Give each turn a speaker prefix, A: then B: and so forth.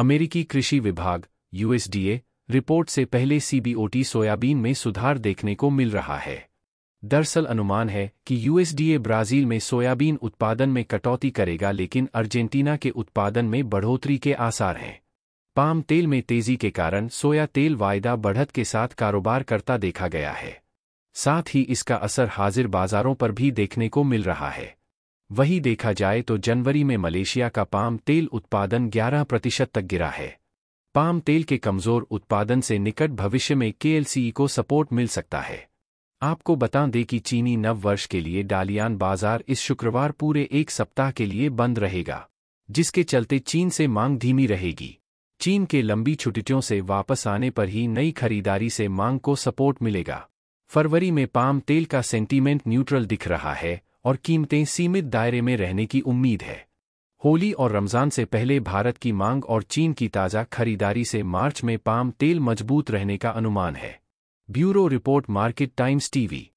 A: अमेरिकी कृषि विभाग यूएसडीए रिपोर्ट से पहले सीबीओटी सोयाबीन में सुधार देखने को मिल रहा है दरअसल अनुमान है कि यूएसडीए ब्राज़ील में सोयाबीन उत्पादन में कटौती करेगा लेकिन अर्जेंटीना के उत्पादन में बढ़ोतरी के आसार हैं पाम तेल में तेजी के कारण सोया तेल वायदा बढ़त के साथ कारोबार करता देखा गया है साथ ही इसका असर हाजिर बाजारों पर भी देखने को मिल रहा है वही देखा जाए तो जनवरी में मलेशिया का पाम तेल उत्पादन 11 प्रतिशत तक गिरा है पाम तेल के कमज़ोर उत्पादन से निकट भविष्य में केएलसीई को सपोर्ट मिल सकता है आपको बता दें कि चीनी नव वर्ष के लिए डालियान बाजार इस शुक्रवार पूरे एक सप्ताह के लिए बंद रहेगा जिसके चलते चीन से मांग धीमी रहेगी चीन के लंबी छुट्टियों से वापस आने पर ही नई खरीदारी से मांग को सपोर्ट मिलेगा फरवरी में पाम तेल का सेंटीमेंट न्यूट्रल दिख रहा है और कीमतें सीमित दायरे में रहने की उम्मीद है होली और रमज़ान से पहले भारत की मांग और चीन की ताज़ा खरीदारी से मार्च में पाम तेल मजबूत रहने का अनुमान है bureau report Market Times TV